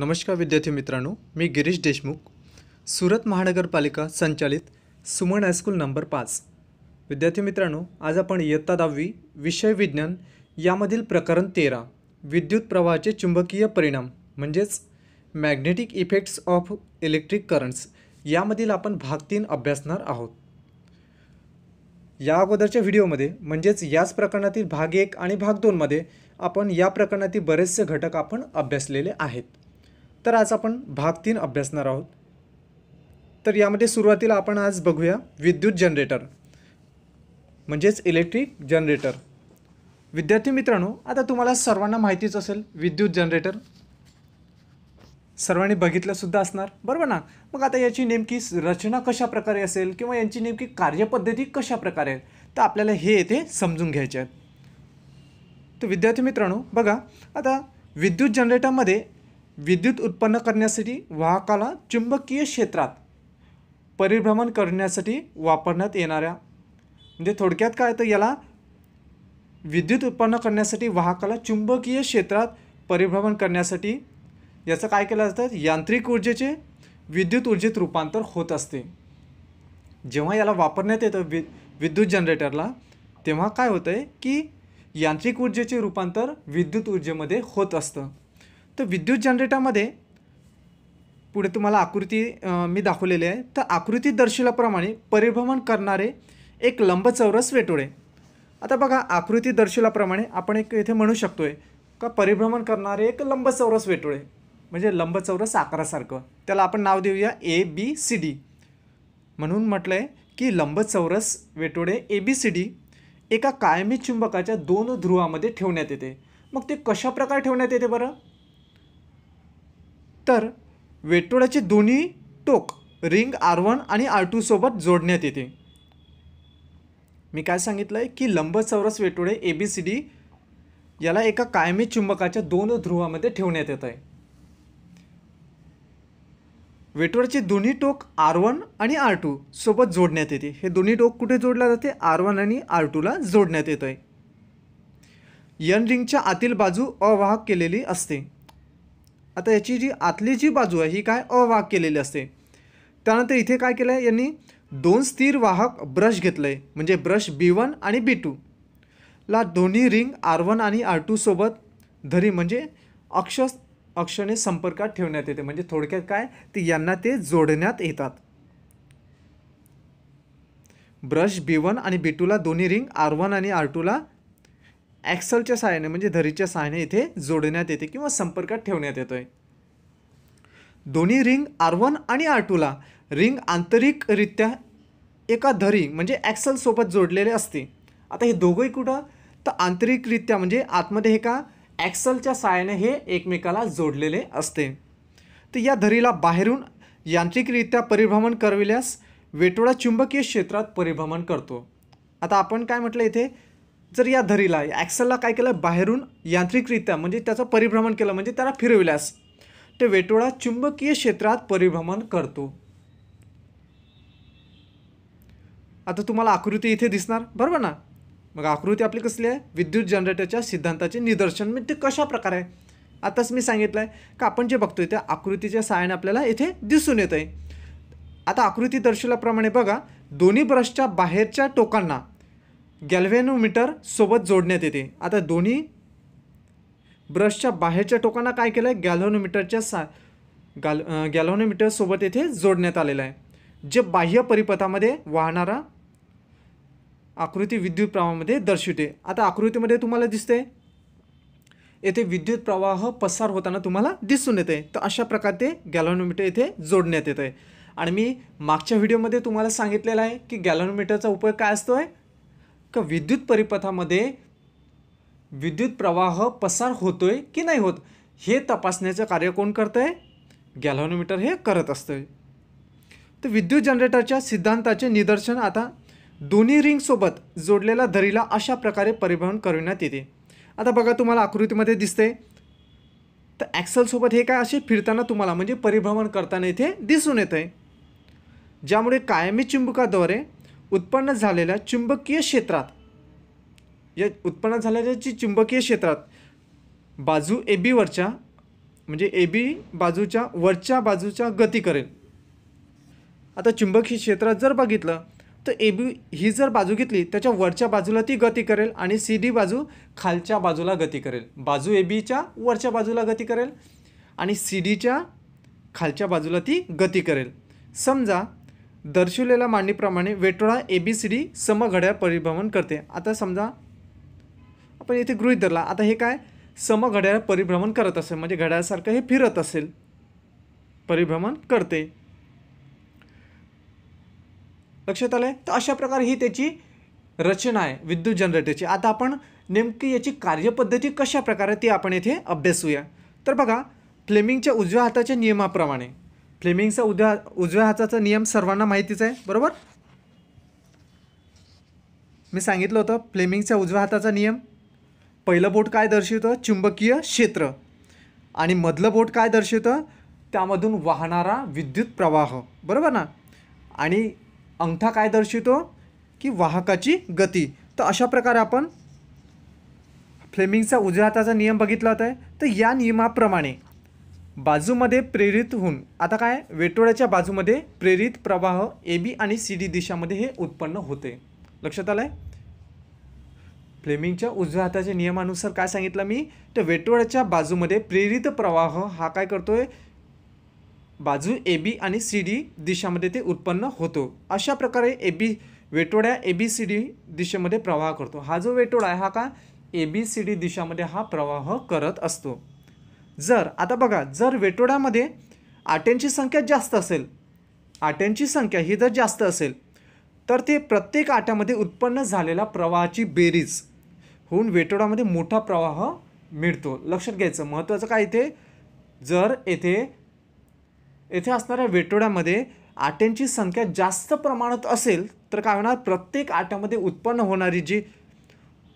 नमस्कार विद्यार्थी मित्रांनो मी गिरीश देशमुख सुरत महानगरपालिका संचालित सुमन हायस्कूल नंबर पाच विद्यार्थी मित्रांनो आज आपण इयत्ता दहावी विषय विज्ञान यामधील प्रकरण तेरा विद्युत प्रवाहाचे चुंबकीय परिणाम म्हणजेच magnetic effects of electric currents यामधील आपण भाग तीन अभ्यासणार आहोत या अगोदरच्या व्हिडिओमध्ये म्हणजेच याच प्रकरणातील भाग एक आणि भाग दोनमध्ये आपण या प्रकरणातील बरेचसे घटक आपण अभ्यासलेले आहेत तर आज आपण भाग तीन अभ्यासणार आहोत तर यामध्ये सुरुवातीला आपण आज बघूया विद्युत जनरेटर म्हणजेच इलेक्ट्रिक जनरेटर विद्यार्थी मित्रांनो आता तुम्हाला सर्वांना माहितीच असेल विद्युत जनरेटर सर्वांनी बघितलंसुद्धा असणार बरोबर ना मग आता याची नेमकी रचना कशाप्रकारे असेल किंवा यांची नेमकी कार्यपद्धती कशाप्रकारे आहे तर आपल्याला हे येथे समजून घ्यायचे आहेत तर विद्यार्थी मित्रांनो बघा आता विद्युत जनरेटरमध्ये विद्युत उत्पन्न करण्यासाठी वाहकाला चुंबकीय क्षेत्रात परिभ्रमण करण्यासाठी वापरण्यात येणाऱ्या म्हणजे थोडक्यात काय तर याला विद्युत उत्पन्न करण्यासाठी वाहकाला चुंबकीय क्षेत्रात परिभ्रमण करण्यासाठी याचं काय केलं जातं यांत्रिक ऊर्जेचे विद्युत ऊर्जेत रूपांतर होत असते जेव्हा याला वापरण्यात येतं वि विद्युत जनरेटरला तेव्हा काय होतं आहे की यांत्रिक ऊर्जेचे रूपांतर विद्युत ऊर्जेमध्ये होत असतं तर विद्युत जनरेटरमध्ये पुढे तुम्हाला आकृती मी दाखवलेली आहे तर आकृती दर्शवल्याप्रमाणे परिभ्रमण करणारे एक लंबचौरस वेटोळे आता बघा आकृती दर्शवल्याप्रमाणे आपण एक इथे म्हणू शकतो आहे का परिभ्रमण करणारे एक लंबचौरस वेटोळे म्हणजे लंबचौरस आकारासारखं त्याला आपण नाव देऊया ए बी सी डी म्हणून म्हटलं आहे की लंबचौरस वेटोळे ए बी सी डी एका कायमी चुंबकाच्या दोन ध्रुवामध्ये ठेवण्यात येते मग ते कशाप्रकारे ठेवण्यात येते बरं तर वेटोळ्याचे दोन्ही टोक रिंग आर वन आणि आर सोबत जोडण्यात येते मी काय सांगितलं आहे की लंब चौरस वेटोळे ए बी सी डी याला एका कायमी चुंबकाच्या दोन ध्रुवामध्ये ठेवण्यात येत आहे वेटोळ्याचे दोन्ही टोक आर वन आणि आर टू सोबत जोडण्यात येते हे दोन्ही टोक कुठे जोडल्या जाते आर वन आणि आर टूला जोडण्यात येत आहे यन रिंगच्या आतील बाजू अवाहक केलेली असते आता याची जी आतली जी बाजू आहे ही काय अवाक केलेली असते त्यानंतर इथे काय केलं आहे यांनी दोन स्थिर वाहक ब्रश घेतलं आहे म्हणजे ब्रश बी वन आणि बी टू ला दोन्ही रिंग आर वन आणि आर सोबत धरी म्हणजे अक्ष अक्षने संपर्कात ठेवण्यात येते म्हणजे थोडक्यात काय ते यांना ते जोडण्यात येतात ब्रश बी वन आणि बी टूला दोन्ही रिंग आर वन आणि आर टूला ॲक्सलच्या सहाय्याने म्हणजे धरीच्या सहाय्याने इथे जोडण्यात येते किंवा संपर्कात ठेवण्यात येतो आहे दोन्ही रिंग आर वन आणि आर टूला रिंग आंतरिकरित्या एका धरी म्हणजे ॲक्सलसोबत जोडलेले असते आता हे दोघंही कुठं तर आंतरिकरित्या म्हणजे आतमध्ये एका का ॲक्सलच्या सहाय्याने हे एकमेकाला जोडलेले असते तर या धरीला बाहेरून यांत्रिकरित्या परिभ्रमण करविल्यास वेटोळा चुंबकीय क्षेत्रात परिभ्रमण करतो आता आपण काय म्हटलं इथे जर या धरीला ॲक्सलला काय केलं बाहेरून यांत्रिकरित्या म्हणजे त्याचं परिभ्रमण केलं म्हणजे त्याला फिरविल्यास ते वेटोळा चुंबकीय क्षेत्रात परिभ्रमण करतो आता तुम्हाला आकृती इथे दिसणार बरोबर ना मग आकृती आपली कसली आहे विद्युत जनरेटरच्या सिद्धांताचे निदर्शन म्हणजे ते कशा प्रकारे आहे आताच मी सांगितलं आहे का आपण जे बघतोय त्या आकृतीच्या सहाय्याने आपल्याला इथे दिसून येत आहे आता आकृती दर्शवल्याप्रमाणे बघा दोन्ही ब्रशच्या बाहेरच्या टोकांना गॅल्व्हॅनोमीटर सोबत जोडण्यात येते आता दोन्ही ब्रशच्या बाहेरच्या टोकांना काय केलं आहे गॅल्व्हॅनोमीटरच्या सा गॅल गॅल्व्हॅनोमीटरसोबत येथे जोडण्यात आलेलं आहे जे बाह्य परिपथामध्ये वाहणारा आकृती विद्युत प्रवाहामध्ये दर्शवते आता आकृतीमध्ये तुम्हाला दिसते येथे विद्युत प्रवाह पसार होताना तुम्हाला दिसून येते तर अशा प्रकारे गॅलोनोमीटर येथे जोडण्यात येत आहे आणि मी मागच्या व्हिडिओमध्ये तुम्हाला सांगितलेलं आहे की गॅलोनोमीटरचा उपयोग काय असतो आहे का विद्युत परिपथामध्ये विद्युत प्रवाह पसार आहे की नाही होत हे तपासण्याचं कार्य कोण करतं आहे हे करत असतं तर विद्युत जनरेटरच्या सिद्धांताचे निदर्शन आता दोन्ही रिंगसोबत जोडलेल्या दरीला अशा प्रकारे परिवहन करण्यात येते आता बघा तुम्हाला आकृतीमध्ये दिसते तर ॲक्सलसोबत हे काय असे फिरताना तुम्हाला म्हणजे परिभ्रमण करताना इथे दिसून येत आहे ज्यामुळे कायमी चुंबकाद्वारे उत्पन्न झालेल्या चुंबकीय क्षेत्रात या उत्पन्न झालेल्या जी चुंबकीय क्षेत्रात बाजू ए बीवरच्या म्हणजे ए बी बाजूच्या वरच्या बाजूच्या गती करेल आता चुंबकीय क्षेत्रात जर बघितलं तर ए बी ही जर बाजू घेतली त्याच्या वरच्या बाजूला ती गती करेल आणि सी डी बाजू खालच्या बाजूला गती करेल बाजू ए बीच्या वरच्या बाजूला गती करेल आणि सी डीच्या खालच्या बाजूला ती गती करेल समजा दर्शवलेल्या मांडणीप्रमाणे वेटोळा ए बी सी डी समघड्या परिभ्रमण करते आता समजा आपण येथे गृहित धरला आता हे काय समघड्या परिभ्रमण करत असेल म्हणजे घड्याळासारखं हे फिरत असेल परिभ्रमण करते लक्षात आलं तर अशा प्रकारे ही त्याची रचना आहे विद्युत जनरेटरची आता आपण नेमकी याची कार्यपद्धती कशा प्रकारे ती आपण येथे अभ्यासूया तर बघा फ्लेमिंगच्या उजव्या हाताच्या नियमाप्रमाणे फ्लेमिंगचा उद्या उजव्या हाताचा नियम सर्वांना माहितीच आहे बरोबर मी सांगितलं होतं फ्लेमिंगच्या उजव्या हाताचा नियम पहिलं बोट काय दर्शवतं चुंबकीय क्षेत्र आणि मधलं बोट काय दर्शवतं त्यामधून वाहणारा विद्युत प्रवाह बरोबर ना आणि अंगठा काय दर्शवतो की वाहकाची गती तर अशा प्रकारे आपण फ्लेमिंगचा उजव्या हाताचा नियम बघितला होता तर या नियमाप्रमाणे बाजूमध्ये प्रेरित होऊन आता काय वेटोळ्याच्या बाजूमध्ये प्रेरित प्रवाह ए बी आणि सी डी दिशामध्ये हे उत्पन्न होते लक्षात आलं आहे फ्लेमिंगच्या उजव्या हाताच्या नियमानुसार काय सांगितलं मी तर वेटोळ्याच्या बाजूमध्ये प्रेरित प्रवाह हा काय करतोय बाजू ए बी आणि सी डी दिशामध्ये ते उत्पन्न होतो अशा प्रकारे A B वेटोळ्या A B C D दिशेमध्ये प्रवाह करतो हा जो वेटोळा आहे हा का ए बी सी डी दिशामध्ये हा प्रवाह करत असतो जर आता बघा जर वेटोड्यामध्ये आट्यांची संख्या जास्त असेल आट्यांची संख्या ही जर जास्त असेल तर ते प्रत्येक आट्यामध्ये उत्पन्न झालेला प्रवाहाची बेरीज होऊन वेटोडामध्ये मोठा प्रवाह मिळतो लक्षात घ्यायचं महत्त्वाचं काय इथे जर येथे येथे असणाऱ्या वेटोड्यामध्ये आट्यांची संख्या जास्त प्रमाणात असेल तर काय होणार प्रत्येक आट्यामध्ये उत्पन्न होणारी जी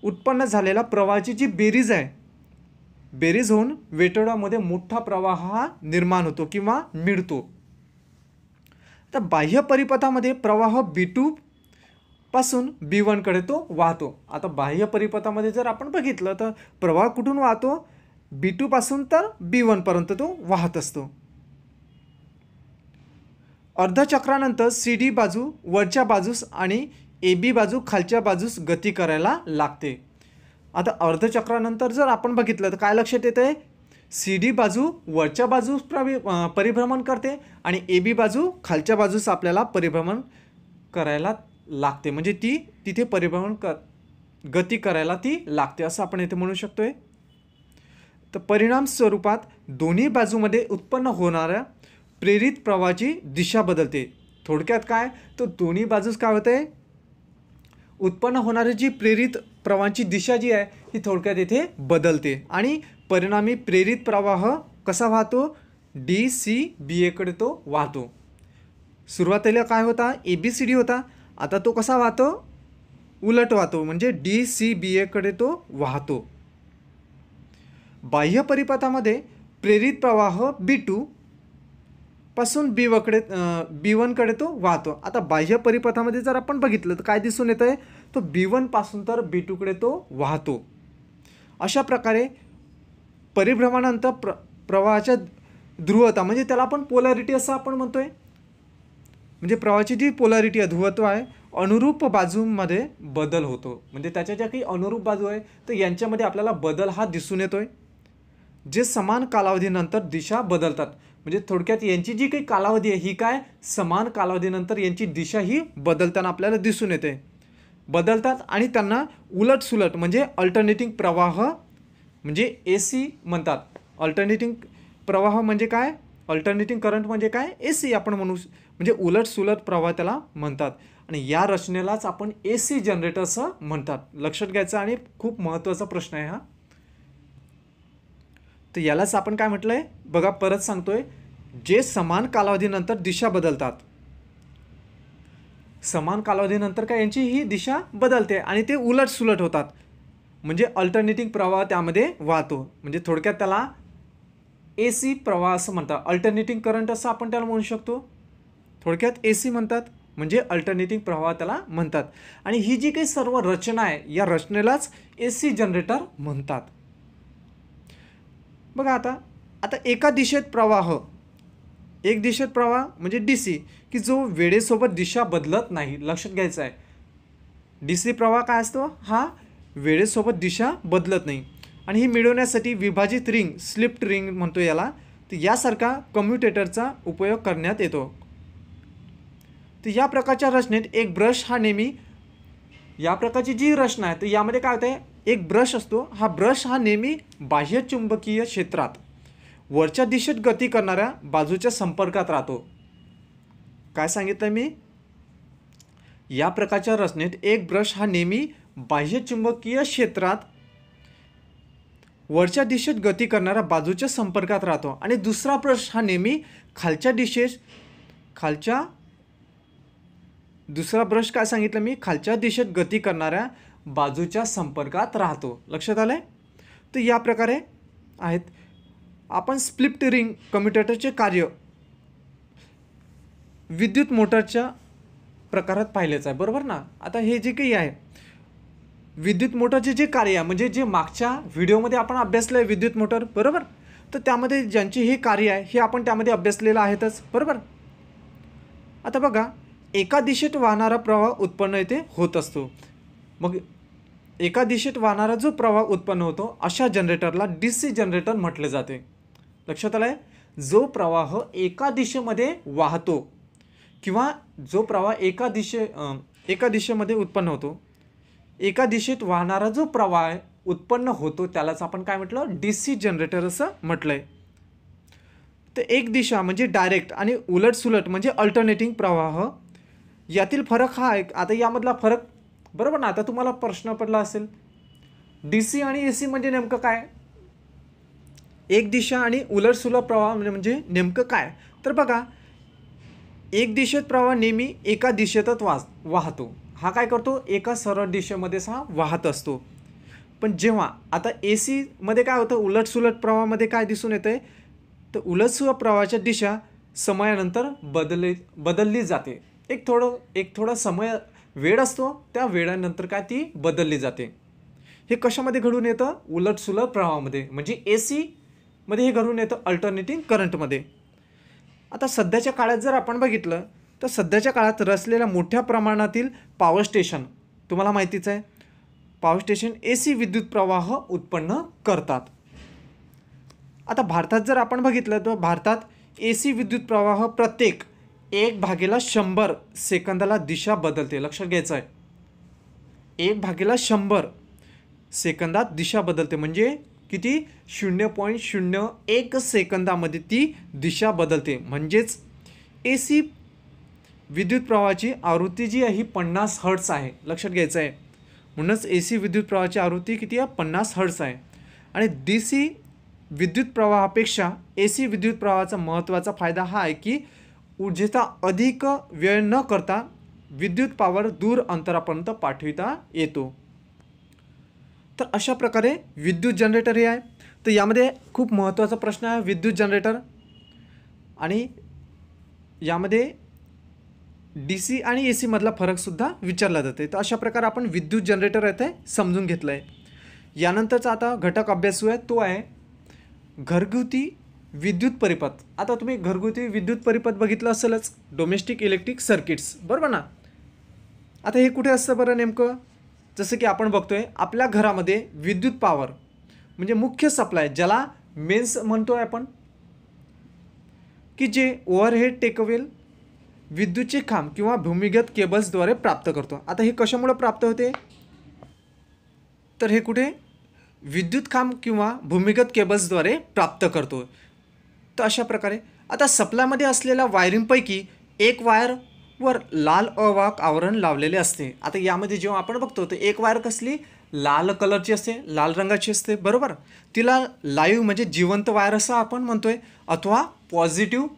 उत्पन्न झालेला प्रवाहाची जी बेरीज आहे बेरीज होऊन वेटोडामध्ये मोठा प्रवाह हा निर्माण होतो किंवा मिळतो तर बाह्य परिपथामध्ये प्रवाह बी टू पासून बी वनकडे तो वाहतो आता बाह्य परिपथामध्ये जर आपण बघितलं तर प्रवाह कुठून वाहतो बी पासून तर बी वनपर्यंत तो वाहत असतो अर्धचक्रानंतर सी डी बाजू वरच्या बाजूस आणि ए बी बाजू खालच्या बाजूस गती करायला लागते आता अर्धचक्रानंतर जर आपण बघितलं तर काय लक्षात येतं आहे सी डी बाजू वरच्या बाजूस प्रवि परिभ्रमण करते आणि ए बी बाजू खालच्या बाजूस आपल्याला परिभ्रमण करायला लागते म्हणजे ती तिथे परिभ्रमण कर गती करायला ती लागते असं आपण येथे म्हणू शकतो आहे तर परिणाम स्वरूपात दोन्ही बाजूमध्ये उत्पन्न होणाऱ्या प्रेरित प्रवाहाची दिशा बदलते थोडक्यात काय तर दोन्ही बाजूस काय होतंय उत्पन्न होणारी जी प्रेरित प्रवाहांची दिशा जी आहे ती थोडक्यात येथे बदलते आणि परिणामी प्रेरित प्रवाह कसा वाहतो डी सी बी एकडे तो वाहतो सुरुवातीला काय होता ए बी सी डी होता आता तो कसा वाहतो उलट वाहतो म्हणजे डी सी बी एकडे तो वाहतो बाह्य परिपथामध्ये प्रेरित प्रवाह बी टू पासून बी वकडे बी वनकडे तो वाहतो आता बाह्य परिपथामध्ये जर आपण बघितलं तर काय दिसून येतं आहे तो बी पासून तर बी टूकडे तो वाहतो अशा प्रकारे परिभ्रमणानंतर प्र प्रवाहाच्या ध्रुवता म्हणजे त्याला आपण पोलॅरिटी असं आपण म्हणतो आहे म्हणजे प्रवाहाची जी पोलॅरिटी आहे ध्रुवत्व आहे अनुरूप बाजूमध्ये बदल होतो म्हणजे त्याच्या ज्या काही अनुरूप बाजू आहे तर यांच्यामध्ये आपल्याला बदल हा दिसून येतो आहे जे समान कालावधीनंतर दिशा बदलतात म्हणजे थोडक्यात यांची जी काही कालावधी आहे ही काय समान कालावधीनंतर यांची दिशा ही बदलताना आपल्याला दिसून येते बदलतात आणि त्यांना उलटसुलट म्हणजे अल्टरनेटिंग प्रवाह म्हणजे ए सी म्हणतात अल्टरनेटिंग प्रवाह म्हणजे काय अल्टरनेटिंग करंट म्हणजे काय ए सी आपण म्हणू म्हणजे उलटसुलट प्रवाह त्याला म्हणतात आणि या रचनेलाच आपण ए सी जनरेटर्स म्हणतात लक्षात घ्यायचं आणि खूप महत्त्वाचा प्रश्न आहे हा तर यालाच आपण काय म्हटलं आहे बघा परत सांगतोय जे समान कालावधीनंतर दिशा बदलतात समान कालावधीनंतर काय यांची ही दिशा बदलते आणि ते उलटसुलट होतात म्हणजे अल्टरनेटिंग प्रवाह त्यामध्ये वाहतो म्हणजे थोडक्यात त्याला ए सी प्रवाह असं म्हणतात अल्टरनेटिंग करंट असं आपण त्याला म्हणू शकतो थोडक्यात ए सी म्हणतात म्हणजे अल्टरनेटिंग प्रवाह त्याला म्हणतात आणि ही जी काही सर्व रचना आहे या रचनेलाच ए सी जनरेटर म्हणतात बघा आता आता एका दिशेत प्रवाह हो। एक दिशेत प्रवाह म्हणजे डी सी की जो वेळेसोबत दिशा बदलत नाही लक्षात घ्यायचं आहे डी सी प्रवाह काय असतो हा वेळेसोबत दिशा बदलत नाही आणि ही मिळवण्यासाठी विभाजित रिंग स्लिप्ट रिंग म्हणतो याला तर यासारखा कम्युटेटरचा उपयोग करण्यात येतो तर या प्रकारच्या रचनेत एक ब्रश हा नेहमी या प्रकारची जी रचना आहे तर यामध्ये काय होतं एक ब्रश असतो हा ब्रश हा नेहमी बाह्य चुंबकीय क्षेत्रात वरच्या दिशेत गती करणाऱ्या बाजूच्या संपर्कात राहतो काय सांगितलं मी या प्रकारच्या रचनेत एक ब्रश हा नेहमी बाह्य चुंबकीय क्षेत्रात वरच्या दिशेत गती करणाऱ्या बाजूच्या संपर्कात राहतो आणि दुसरा ब्रश हा नेहमी खालच्या दिशेस खालच्या दुसरा ब्रश काय सांगितलं मी खालच्या दिशेत गती करणाऱ्या बाजूच्या संपर्कात राहतो लक्षात आलं आहे तर या प्रकारे आहेत आपण स्प्लिप्ट रिंग कम्युटेटरचे कार्य विद्युत मोटरच्या प्रकारात पाहिलेच आहे बरोबर ना आता हे जे काही आहे विद्युत मोटरचे जे कार्य आहे म्हणजे जे मागच्या व्हिडिओमध्ये आपण अभ्यासलं आहे विद्युत मोटर बरोबर तर त्यामध्ये ज्यांचे हे कार्य आहे हे आपण त्यामध्ये अभ्यासलेलं आहेतच बरोबर आता बघा एका दिशेत वाहणारा प्रवाह उत्पन्न येथे होत असतो मग एका दिशेत वाहणारा जो प्रवाह उत्पन्न होतो अशा जनरेटरला डी सी जनरेटर म्हटले जाते लक्षात आलं आहे जो प्रवाह एका दिशेमध्ये वाहतो किंवा जो प्रवाह एका दिशे एका दिशेमध्ये उत्पन्न होतो एका दिशेत वाहणारा जो प्रवाह उत्पन्न होतो त्यालाच आपण काय म्हटलं डी सी जनरेटर असं म्हटलं आहे तर एक दिशा म्हणजे डायरेक्ट आणि उलटसुलट म्हणजे अल्टरनेटिंग प्रवाह यातील फरक हा आहे आता यामधला फरक बरोबर ना आता तुम्हाला प्रश्न पडला असेल डी सी आणि ए सी म्हणजे नेमकं काय एक दिशा आणि उलटसुलभ प्रवाह म्हणजे नेमकं काय तर बघा एक दिशेत प्रवाह नेहमी एका दिशेतच वाच वाहतो हा काय करतो एका सरळ दिशेमध्येच हा वाहत असतो पण जेव्हा आता ए सीमध्ये काय होतं उलटसुलट प्रवाहामध्ये काय दिसून येतं आहे तर उलटसुलट प्रवाहाच्या दिशा समयानंतर बदले बदलली जाते एक थोडं एक थोडा समय वेळ असतो त्या वेळानंतर काय ती बदलली जाते हे कशामध्ये घडून येतं उलटसुलट प्रवाहामध्ये म्हणजे ए सीमध्ये हे घडून येतं अल्टरनेटिंग करंटमध्ये आता सध्याच्या काळात जर आपण बघितलं तर सध्याच्या काळात रचलेल्या मोठ्या प्रमाणातील पॉवर स्टेशन तुम्हाला माहितीच आहे पॉवर स्टेशन ए सी विद्युत प्रवाह उत्पन्न करतात आता भारतात जर आपण बघितलं तर भारतात ए सी विद्युत प्रवाह प्रत्येक एक भागेला शंभर सेकंदाला दिशा बदलते लक्षात घ्यायचं आहे एक भागेला शंभर सेकंदात दिशा बदलते म्हणजे किती शून्य पॉईंट शून्य एक सेकंदामध्ये ती दिशा बदलते म्हणजेच ए सी विद्युत प्रवाहाची आवृत्ती जी आहे ही पन्नास हर्ट्स आहे लक्षात घ्यायचं आहे म्हणूनच ए सी विद्युत प्रवाहाची आवृत्ती किती आहे पन्नास हर्ट्स आहे आणि डी सी विद्युत प्रवाहापेक्षा ए सी विद्युत प्रवाहाचा महत्त्वाचा फायदा हा आहे की ऊर्जेचा अधिक व्यय न करता विद्युत पावर दूर अंतरापर्यंत पाठविता येतो तर अशा प्रकारे विद्युत जनरेटर हे आहे तर यामध्ये खूप महत्त्वाचा प्रश्न आहे विद्युत जनरेटर आणि यामध्ये डी सी आणि ए सीमधला फरकसुद्धा विचारला जाते तर अशा प्रकारे आपण विद्युत जनरेटर येथे समजून घेतलं आहे यानंतरचा आता घटक अभ्यासू आहे तो आहे घरगुती विद्युत परिपथ आता तुम्ही घरगुती विद्युत परिपथ बघितलं असेलच डोमेस्टिक इलेक्ट्रिक सर्किट्स बरोबर ना आता हे कुठे असतं बरं नेमकं जसं की आपण बघतोय आपल्या घरामध्ये विद्युत पॉवर म्हणजे मुख्य सप्लाय ज्याला मेन्स म्हणतो आहे आपण की जे ओव्हरहेड टेकवेल विद्युतचे खांब किंवा भूमिगत केबल्सद्वारे प्राप्त करतो आता हे कशामुळे प्राप्त होते तर हे कुठे विद्युत खांब किंवा भूमिगत केबल्सद्वारे प्राप्त करतो तर अशा प्रकारे आता सप्लायमध्ये असलेल्या वायरिंगपैकी एक वायर वर लाल अवाक आवरण लावलेले असते आता यामध्ये जेव्हा आपण बघतो तर एक वायर कसली लाल कलरची असते लाल रंगाची असते बरोबर तिला लाईव्ह म्हणजे जिवंत वायर असं आपण म्हणतोय अथवा पॉझिटिव्ह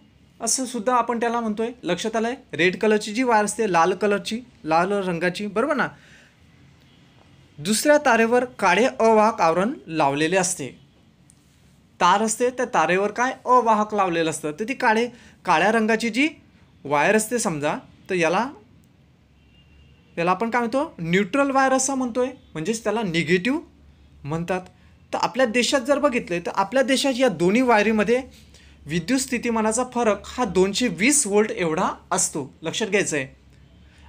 असं सुद्धा आपण त्याला म्हणतोय लक्षात आलं आहे रेड कलरची जी वायर असते लाल कलरची लाल रंगाची बरोबर ना दुसऱ्या तारेवर काळे अवाक आवरण लावलेले असते तार असते त्या तारेवर काय अवाहक लावलेलं असतं तर ती काळे काळ्या रंगाची जी वायर असते समजा तर याला याला आपण काय म्हणतो न्यूट्रल वायर असा म्हणतो आहे म्हणजेच त्याला निगेटिव्ह म्हणतात तर आपल्या देशात जर बघितले तर आपल्या देशात या दोन्ही वायरीमध्ये विद्युत स्थितीमानाचा फरक हा दोनशे वीस वोल्ट एवढा असतो लक्षात घ्यायचं आहे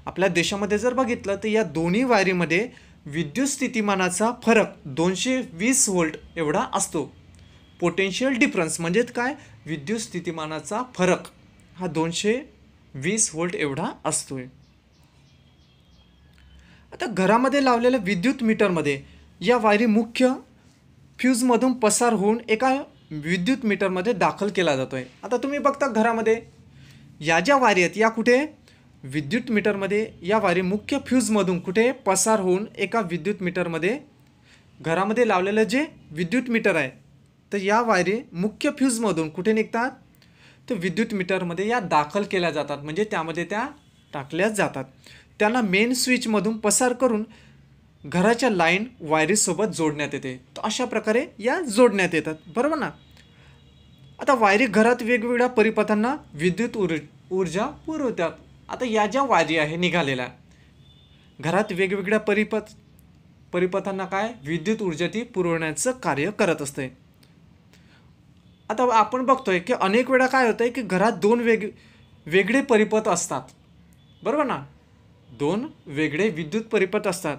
आपल्या देशामध्ये जर बघितलं तर या दोन्ही वायरीमध्ये विद्युत स्थितीमानाचा फरक दोनशे वीस वोल्ट एवढा असतो पोटेन्शियल डिफरन्स म्हणजेच काय विद्युत स्थितिमानाचा फरक हा दोनशे वीस व्होल्ट एवढा असतो आता घरामध्ये लावलेल्या विद्युत मीटरमध्ये या वायरी मुख्य फ्यूजमधून पसार होऊन एका विद्युत मीटरमध्ये दाखल केला जातो आहे आता तुम्ही बघता घरामध्ये या ज्या वायरी आहेत या कुठे विद्युत मीटरमध्ये या वायरी मुख्य फ्यूजमधून कुठे पसार होऊन एका विद्युत मीटरमध्ये घरामध्ये लावलेलं जे विद्युत मीटर आहे तर या वायरी मुख्य फ्यूजमधून कुठे निघतात तर विद्युत मीटरमध्ये या दाखल केल्या जातात म्हणजे त्यामध्ये त्या टाकल्या जातात त्यांना मेन स्विचमधून पसार करून घराच्या लाईन वायरीसोबत जोडण्यात येते तर अशा प्रकारे या जोडण्यात येतात बरोबर ना आता वायरी घरात वेगवेगळ्या परिपथांना विद्युत उर ऊर्जा पुरवतात आता या ज्या वायरी आहे निघालेल्या घरात वेगवेगळ्या परिपथ परिपथांना काय विद्युत ऊर्जा ती पुरवण्याचं कार्य करत असते आता आपण बघतोय की अनेक वेळा काय होतं आहे की घरात दोन वेग वेगळे परिपथ असतात बरोबर ना दोन वेगळे विद्युत परिपथ असतात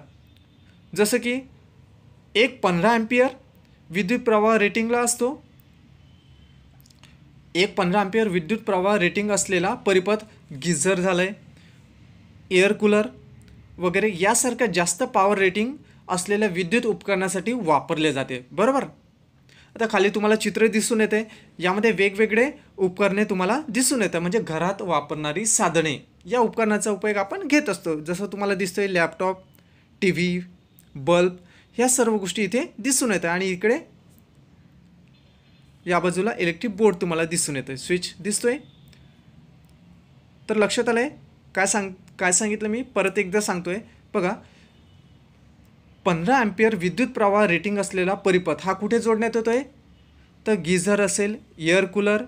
जसं की एक पंधरा एम्पियर विद्युत प्रवाह रेटिंगला असतो एक पंधरा एम्पियर विद्युत प्रवाह रेटिंग असलेला परिपथ गिझर झालं आहे एअर कूलर वगैरे यासारख्या जास्त पॉवर रेटिंग असलेल्या विद्युत उपकरणासाठी वापरले जाते बरोबर आता खाली तुम्हाला चित्र दिसून येते यामध्ये वेगवेगळे उपकरणे तुम्हाला दिसून येतं म्हणजे घरात वापरणारी साधने या उपकरणाचा उपयोग आपण घेत असतो जसं तुम्हाला दिसतोय लॅपटॉप टी व्ही बल्ब ह्या सर्व गोष्टी इथे दिसून येतात आणि इकडे या बाजूला इलेक्ट्रिक बोर्ड तुम्हाला दिसून येतं स्विच दिसतोय तर लक्षात आलं आहे काय सांग काय सांगितलं मी परत एकदा सांगतोय बघा पंधरा ॲम्पियर विद्युत प्रवाह रेटिंग असलेला परिपथ हा कुठे जोडण्यात येतो आहे तर गिझर असेल एअर कूलर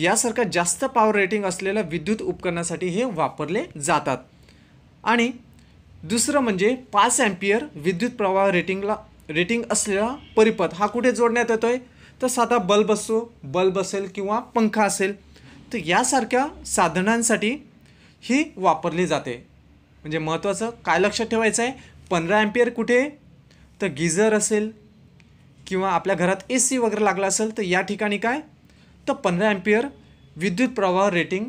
यासारख्या जास्त पॉवर रेटिंग असलेल्या विद्युत उपकरणासाठी हे वापरले जातात आणि दुसरं म्हणजे पाच ॲम्पियर विद्युत प्रवाह रेटिंगला रेटिंग असलेला परिपथ हा कुठे जोडण्यात येतो आहे तर साधा बल्ब असतो बल्ब असेल किंवा पंखा असेल तर यासारख्या साधनांसाठी ही वापरली जाते म्हणजे महत्त्वाचं काय लक्षात ठेवायचं आहे पंधरा अँपियर कुठे तर गिझर असेल किंवा आपल्या घरात ए सी वगैरे लागला असेल तर या ठिकाणी काय तर पंधरा ॲम्पियर विद्युत प्रवाह रेटिंग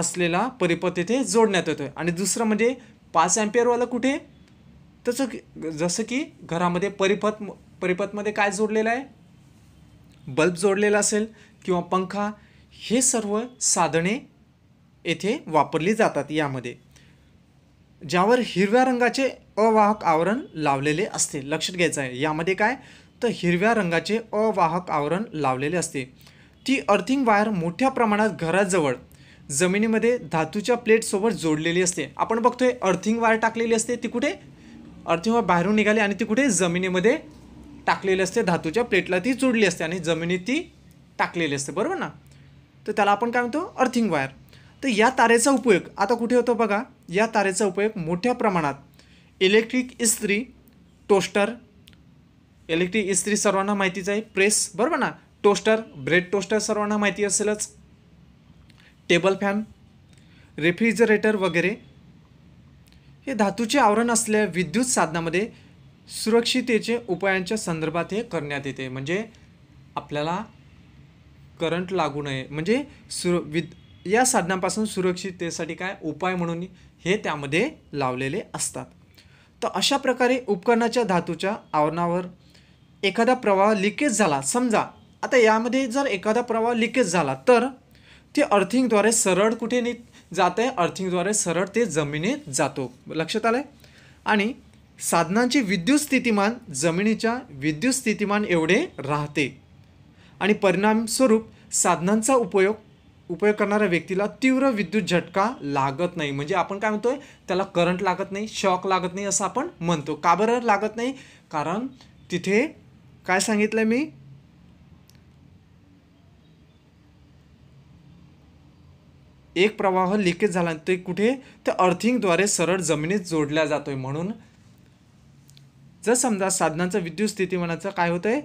असलेला परिपथ येथे जोडण्यात येतो आहे आणि दुसरं म्हणजे पाच अँपियरवालं कुठे तसं जसं की घरामध्ये परिपथ परिपथमध्ये काय जोडलेलं आहे बल्ब जोडलेला असेल किंवा पंखा हे सर्व साधने येथे वापरली जातात यामध्ये ज्यावर हिरव्या रंगाचे अवाहक आवरण लावलेले असते लक्षात घ्यायचं आहे यामध्ये काय तर हिरव्या रंगाचे अवाहक आवरण लावलेले असते ती अर्थिंग वायर मोठ्या प्रमाणात घराजवळ जमिनीमध्ये धातूच्या प्लेटसोबत जोडलेली असते आपण बघतोय अर्थिंग वायर टाकलेली असते ती कुठे अर्थिंग वायर बाहेरून निघाली आणि ती कुठे जमिनीमध्ये टाकलेली असते धातूच्या प्लेटला ती जोडली असते आणि जमिनीत ती टाकलेली असते बरोबर ना तर त्याला आपण काय म्हणतो अर्थिंग वायर तर या तारेचा उपयोग आता कुठे होतो बघा या तारेचा उपयोग मोठ्या प्रमाणात इलेक्ट्रिक इस्त्री टोस्टर इलेक्ट्रिक इस्त्री सर्वांना माहितीच आहे प्रेस बरोबर ना टोस्टर ब्रेड टोस्टर सर्वांना माहिती असेलच टेबल फॅन रेफ्रिजरेटर वगैरे हे धातूचे आवरण असलेल्या विद्युत साधनामध्ये सुरक्षितेचे उपायांच्या संदर्भात हे करण्यात येते म्हणजे आपल्याला करंट लागू नये म्हणजे सुर विद या साधनांपासून सुरक्षिततेसाठी काय उपाय म्हणून हे त्यामध्ये लावलेले असतात तर अशा प्रकारे उपकरणाच्या धातूच्या आवरणावर एखादा प्रवाह लिकेज झाला समजा आता यामध्ये जर एखादा प्रवाह लिकेज झाला तर ते अर्थिंगद्वारे सरळ कुठे नि जात आहे अर्थिंगद्वारे सरळ ते जमिनीत जातो लक्षात आलं आहे आणि साधनांची विद्युत स्थितिमान जमिनीच्या विद्युत स्थितिमान एवढे राहते आणि परिणामस्वरूप साधनांचा उपयोग उपयोग करणाऱ्या व्यक्तीला तीव्र विद्युत झटका लागत नाही म्हणजे आपण काय म्हणतोय त्याला करंट लागत नाही शॉक लागत नाही असं आपण म्हणतो का बरं लागत नाही कारण तिथे काय सांगितलं मी एक प्रवाह लिकेज झाला ते कुठे तर अर्थिंगद्वारे सरळ जमिनीत जोडल्या जातोय म्हणून जर समजा साधनांचं विद्युत स्थितीमानाचं काय होतंय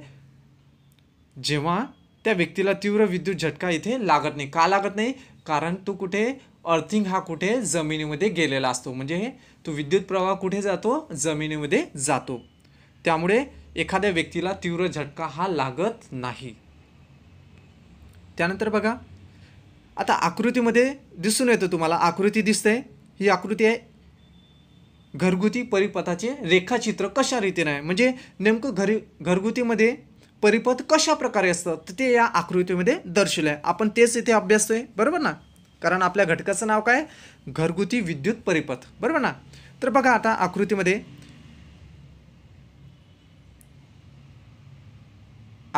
जेव्हा त्या व्यक्तीला तीव्र विद्युत झटका इथे लागत नाही का लागत नाही कारण तो कुठे अर्थिंग हा कुठे जमिनीमध्ये गेलेला असतो म्हणजे तो विद्युत प्रवाह कुठे जातो जमिनीमध्ये जातो त्यामुळे एखाद्या व्यक्तीला तीव्र झटका हा लागत नाही त्यानंतर बघा आता आकृतीमध्ये दिसून येतं तुम्हाला आकृती दिसते ही आकृती आहे घरगुती परिपथाचे रेखाचित्र कशा रीतीने आहे म्हणजे नेमकं घरी घरगुतीमध्ये परिपथ कशा प्रकारे असतं तर ते या आकृतीमध्ये दर्शवलं आहे आपण तेच इथे अभ्यासतोय बरोबर ना कारण आपल्या घटकाचं नाव काय घरगुती विद्युत परिपथ बरोबर ना तर बघा आता आकृतीमध्ये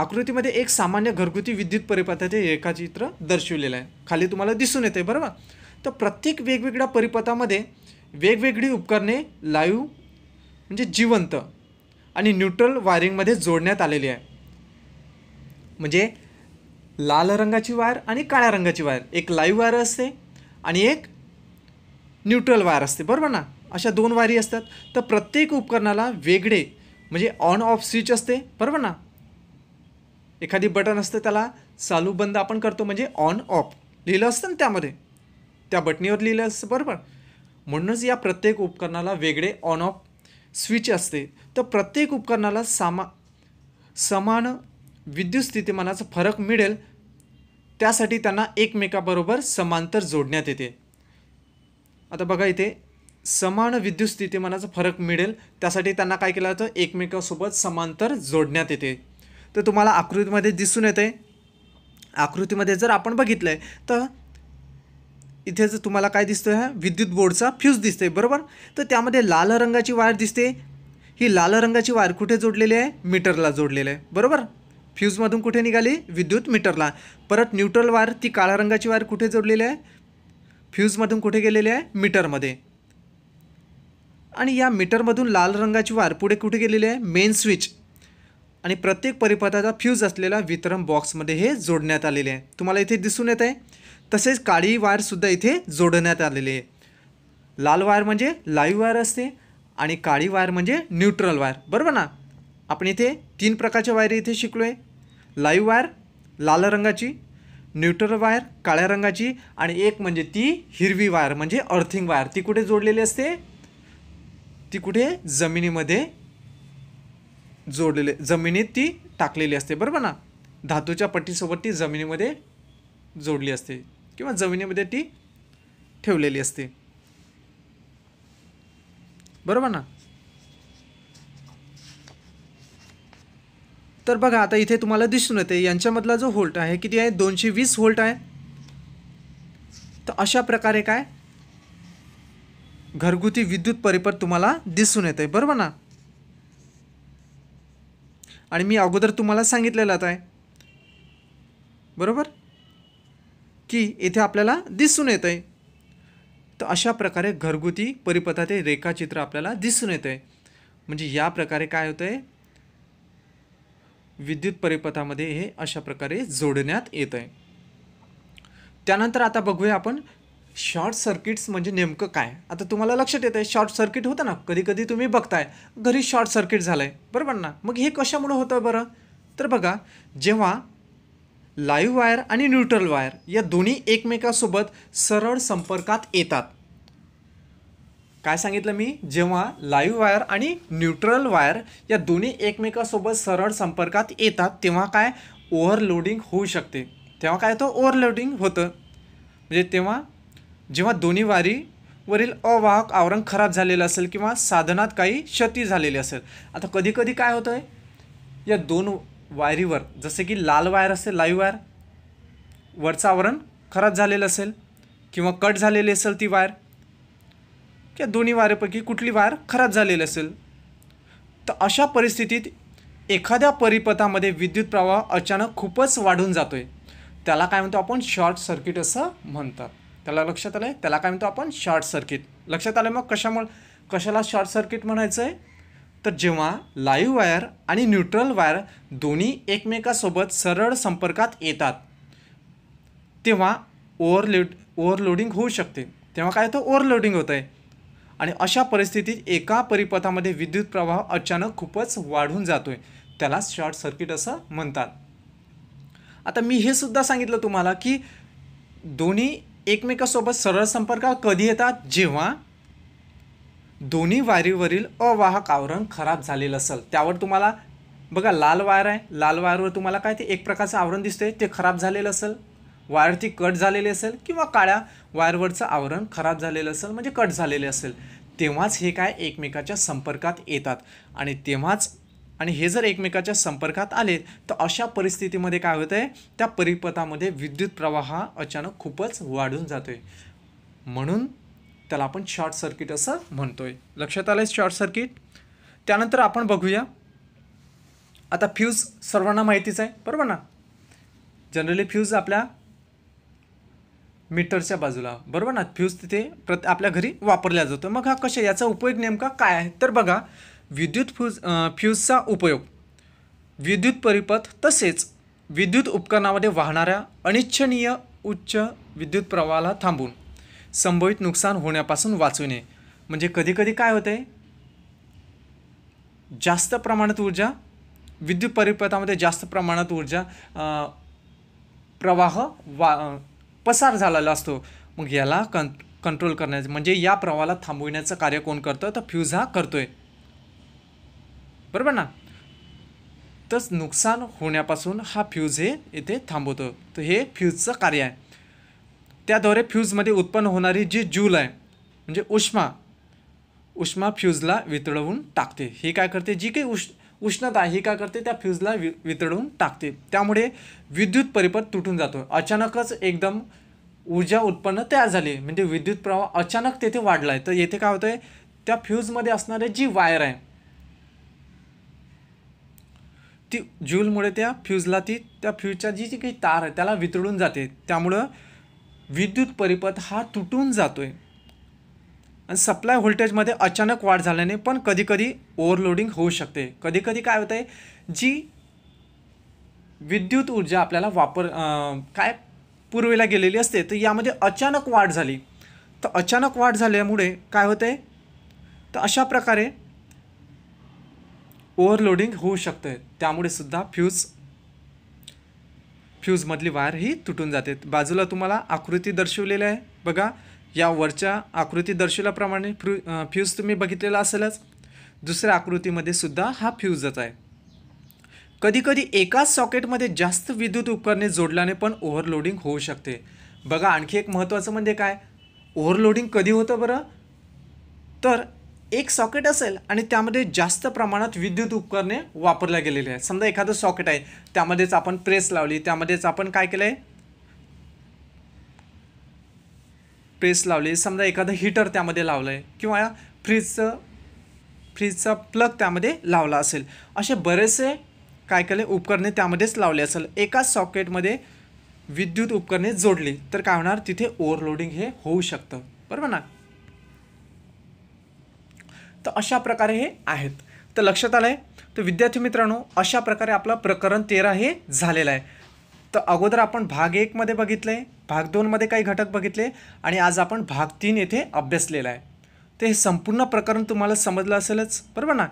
आकृतीमध्ये एक सामान्य घरगुती विद्युत परिपथ आहे ते एका चित्र दर्शविलेलं आहे खाली तुम्हाला दिसून येते बरोबर तर प्रत्येक वेगवेगळ्या परिपथामध्ये वेगवेगळी उपकरणे लाईव्ह म्हणजे जिवंत आणि न्यूट्रल वायरिंगमध्ये जोडण्यात आलेली आहे म्हणजे लाल रंगाची वायर आणि काळ्या रंगाची वायर एक लाईव्ह वायर असते आणि एक न्यूट्रल वायर असते बरोबर ना अशा दोन वायरी असतात तर प्रत्येक उपकरणाला वेगळे म्हणजे ऑन ऑफ स्विच असते बरोबर ना एखादी बटन असते त्याला चालू बंद आपण करतो म्हणजे ऑन ऑफ लिहिलं असतं ना त्यामध्ये त्या बटणीवर लिहिलं असतं बरोबर म्हणूनच या प्रत्येक उपकरणाला वेगळे ऑन ऑफ स्विच असते तर प्रत्येक उपकरणाला सामा समान विद्युत स्थितिमानाचा फरक मिळेल त्यासाठी त्यांना एकमेकाबरोबर समांतर जोडण्यात येते आता बघा इथे समान विद्युत स्थितिमानाचा फरक मिळेल त्यासाठी त्यांना काय केलं जातं एकमेकासोबत समांतर जोडण्यात येते तर तुम्हाला आकृतीमध्ये दिसून येते आकृतीमध्ये जर आपण बघितलं आहे तर इथे जर तुम्हाला काय दिसतं आहे विद्युत बोर्डचा फ्यूज दिसतोय बरोबर तर त्यामध्ये लाल रंगाची वायर दिसते ही लाल रंगाची वायर कुठे जोडलेली आहे मीटरला जोडलेली आहे बरोबर फ्यूजमधून कुठे निघाली विद्युत मीटरला परत न्यूट्रल वायर ती काळ्या रंगाची वायर कुठे जोडलेली आहे फ्यूजमधून कुठे गेलेली आहे मीटरमध्ये आणि या मीटरमधून लाल रंगाची वायर पुढे कुठे गेलेली आहे मेन स्विच आणि प्रत्येक परिपथाचा फ्यूज असलेला वितरण बॉक्समध्ये हे जोडण्यात आलेले आहे तुम्हाला इथे दिसून येत आहे तसेच काळी वायरसुद्धा इथे जोडण्यात आलेली आहे लाल वायर म्हणजे लाईव्ह वायर असते आणि काळी वायर म्हणजे न्यूट्रल वायर बरोबर ना आपण इथे तीन प्रकारच्या वायर इथे शिकलो आहे लाईव वायर लाल रंगाची न्यूट्रल वायर काळ्या रंगाची आणि एक म्हणजे ती हिरवी वायर म्हणजे अर्थिंग वायर ती कुठे जोडलेली असते ती कुठे जमिनीमध्ये जोडलेले जमिनीत ती टाकलेली असते बरोबर ना धातूच्या पट्टीसोबत ती जमिनीमध्ये जोडली असते किंवा जमिनीमध्ये ती ठेवलेली असते बरोबर ना तर बघा आता इथे तुम्हाला दिसून येते यांच्यामधला जो होल्ट आहे किती आहे दोनशे वीस होल्ट आहे तर अशा प्रकारे काय घरगुती विद्युत परिपथ तुम्हाला दिसून येते बरोबर ना आणि मी अगोदर तुम्हाला सांगितलेलं आहे बरोबर की इथे आपल्याला दिसून येत आहे तर अशा प्रकारे घरगुती परिपथाचे रेखाचित्र आपल्याला दिसून येत आहे म्हणजे या प्रकारे काय होतं आहे विद्युत परिपथामध्ये हे अशा प्रकारे जोडण्यात येत आहे त्यानंतर आता बघूया आपण शॉर्ट सर्किट्स म्हणजे नेमकं काय आता तुम्हाला लक्षात येतं आहे शॉर्ट सर्किट होतं ना कधी कधी तुम्ही बघताय घरी शॉर्ट सर्किट झालं आहे बरोबर ना मग हे कशामुळं होतं बरं तर बघा जेव्हा लाईव्ह वायर आणि न्यूट्रल वायर या दोन्ही एकमेकासोबत सरळ संपर्कात येतात काय सांगितलं मी जेव्हा लाईव्ह वायर आणि न्यूट्रल वायर या दोन्ही एकमेकासोबत सरळ संपर्कात येतात तेव्हा काय ओव्हरलोडिंग होऊ शकते तेव्हा काय होतं ओव्हरलोडिंग होतं म्हणजे तेव्हा जेव्हा दोन्ही वारी वरील अवाहक आवरण खराब झालेलं असेल किंवा साधनात काही क्षती झालेली असेल आता कधीकधी काय होतं आहे या दोन वायरीवर जसे की लाल वायर असेल लाईव्ह वायर वरचं आवरण खराब झालेलं असेल किंवा कट झालेली असेल ती वायर की दोन्ही वाऱ्यापैकी कुठली वायर खराब झालेली असेल तर अशा परिस्थितीत एखाद्या परिपथामध्ये विद्युत प्रवाह अचानक खूपच वाढून जातो आहे त्याला काय म्हणतो आपण शॉर्ट सर्किट असं म्हणतात त्याला लक्षात आलं आहे त्याला काय म्हणतो आपण शॉर्ट सर्किट लक्षात आलं मग कशामुळे कशाला शॉर्ट सर्किट म्हणायचं आहे तर जेव्हा लाईव्ह वायर आणि न्यूट्रल वायर दोन्ही एकमेकासोबत सरळ संपर्कात येतात तेव्हा ओव्हरलोड ओव्हरलोडिंग होऊ शकते तेव्हा काय होतं ओव्हरलोडिंग होतं आहे आणि अशा परिस्थितीत एका परिपथामध्ये विद्युत प्रवाह अचानक खूपच वाढून जातो आहे त्याला शॉर्ट सर्किट असं म्हणतात आता मी हे सुद्धा सांगितलं तुम्हाला की दोन्ही एकमेकासोबत सरळ संपर्क कधी येतात जेव्हा दोन्ही वायरीवरील अवाहक आवरण खराब झालेलं असेल त्यावर तुम्हाला बघा लाल वायर आहे लाल वायरवर तुम्हाला काय ते एक प्रकारचं आवरण दिसतंय ते खराब झालेलं असेल वायरती कट झालेली असेल किंवा काळ्या वायरवरचं आवरण खराब झालेलं असेल म्हणजे कट झालेले असेल तेव्हाच हे काय एकमेकाच्या संपर्कात येतात आणि तेव्हाच आणि हे जर एकमेकाच्या संपर्कात आले तर अशा परिस्थितीमध्ये काय होतं आहे त्या परिपथामध्ये विद्युत प्रवाह अचानक खूपच वाढून जातो आहे म्हणून त्याला आपण शॉर्ट सर्किट असं म्हणतो आहे लक्षात आलं आहे शॉर्ट सर्किट त्यानंतर आपण बघूया आता फ्यूज सर्वांना माहितीच आहे बरोबर ना जनरली फ्यूज आपल्या मीटरच्या बाजूला बरोबर ना फ्यूज तिथे प्रत आपल्या घरी वापरला जातो मग हा कशा याचा उपयोग नेमका काय आहे तर बघा विद्युत फ्यूज फ्यूजचा उपयोग विद्युत परिपथ तसेच विद्युत उपकरणामध्ये वाहणाऱ्या अनिच्छनीय उच्च विद्युत प्रवाहाला थांबून संभवित नुकसान होण्यापासून वाचू नये म्हणजे कधीकधी काय होतंय जास्त प्रमाणात ऊर्जा विद्युत परिपथामध्ये जास्त प्रमाणात ऊर्जा प्रवाह वा पसार झालेला असतो मग याला कं कंट्रोल करण्याचं म्हणजे या प्रवाहाला थांबविण्याचं कार्य कोण करतं तर फ्यूज हा करतोय बरोबर ना तर नुकसान होण्यापासून हा फ्यूज हे इथे थांबवतो तर हे फ्यूजचं कार्य आहे त्याद्वारे फ्यूजमध्ये उत्पन्न होणारी जी जूल आहे म्हणजे उष्मा उष्मा फ्यूजला वितळवून टाकते हे काय करते जी काही उष् उष्णता ही का करते त्या फ्यूजला वि वितळून टाकते त्यामुळे विद्युत परिपथ तुटून जातो अचानकच एकदम ऊर्जा उत्पन्न तयार झाली म्हणजे विद्युत प्रवाह अचानक तेथे वाढला आहे तर येथे काय होतं आहे त्या फ्यूजमध्ये असणारे जी वायर आहे ती ज्यूलमुळे त्या फ्यूजला ती त्या फ्यूजच्या जी जी काही तार आहे त्याला वितळून जाते त्यामुळं विद्युत परिपथ हा तुटून जातो आहे आणि सप्लाय व्होल्टेजमध्ये अचानक वाढ झाल्याने पण कधीकधी ओव्हरलोडिंग होऊ शकते कधीकधी काय होतं आहे जी विद्युत ऊर्जा आपल्याला वापर काय पूर्वेला गेलेली असते तर यामध्ये अचानक वाढ झाली तर अचानक वाढ झाल्यामुळे काय होते तर अशा प्रकारे ओव्हरलोडिंग होऊ शकतं त्यामुळे सुद्धा फ्यूज फ्यूजमधली वायर ही तुटून जाते बाजूला तुम्हाला आकृती दर्शवलेली आहे बघा या वरच्या आकृती दर्शवल्याप्रमाणे फ्यू फ्यूज तुम्ही बघितलेला असेलच दुसऱ्या आकृतीमध्ये सुद्धा हा फ्यूजच आहे कधीकधी एकाच सॉकेटमध्ये जास्त विद्युत उपकरणे जोडल्याने पण ओव्हरलोडिंग होऊ शकते बघा आणखी एक महत्त्वाचं म्हणजे काय ओव्हरलोडिंग कधी होतं बरं तर एक सॉकेट असेल आणि त्यामध्ये जास्त प्रमाणात विद्युत उपकरणे वापरल्या गेलेली आहेत समजा एखादं सॉकेट आहे त्यामध्येच आपण प्रेस लावली त्यामध्येच आपण काय केलं आहे प्रेस लावले समजा एखादं हीटर त्यामध्ये लावलं आहे किंवा फ्रीजचं फ्रीजचा प्लग त्यामध्ये लावला असेल असे बरेचसे काय केले उपकरणे त्यामध्येच लावले असेल एकाच सॉकेटमध्ये विद्युत उपकरणे जोडली तर काय होणार तिथे ओव्हरलोडिंग हे होऊ शकतं बरोबर ना तर अशा प्रकारे हे आहेत तर लक्षात आलं आहे तर विद्यार्थी मित्रांनो अशा प्रकारे आपलं प्रकरण तेरा हे झालेलं आहे तर अगोदर आपण भाग एकमध्ये बघितलं आहे भाग दोनमध्ये काही घटक बघितले आणि आज आपण भाग तीन येथे अभ्यासलेला आहे ते हे संपूर्ण प्रकरण तुम्हाला समजलं असेलच बरोबर ना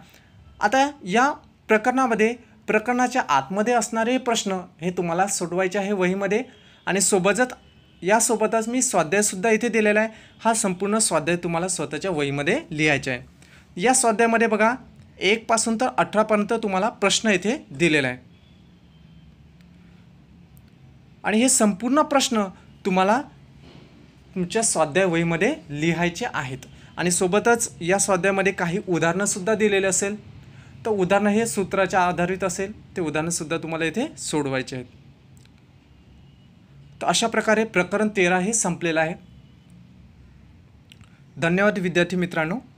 आता या प्रकरणामध्ये प्रकरणाच्या आतमध्ये असणारे प्रश्न हे तुम्हाला सोडवायचे आहे वहीमध्ये आणि सोबतच यासोबतच मी स्वाध्यायसुद्धा इथे दिलेला आहे हा संपूर्ण स्वाध्याय तुम्हाला स्वतःच्या वहीमध्ये लिहायचा आहे या स्वाध्यायामध्ये बघा एकपासून तर अठरापर्यंत तुम्हाला प्रश्न इथे दिलेला आहे आणि हे संपूर्ण प्रश्न तुम्हाला तुमच्या स्वाध्याय वहीमध्ये लिहायचे आहेत आणि सोबतच या स्वाध्यायामध्ये काही उदाहरणंसुद्धा दिलेले असेल तर उदाहरणं हे सूत्राच्या आधारित असेल ते उदाहरणंसुद्धा तुम्हाला इथे सोडवायचे आहेत तर अशा प्रकारे प्रकरण तेरा हे संपलेलं आहे धन्यवाद विद्यार्थी मित्रांनो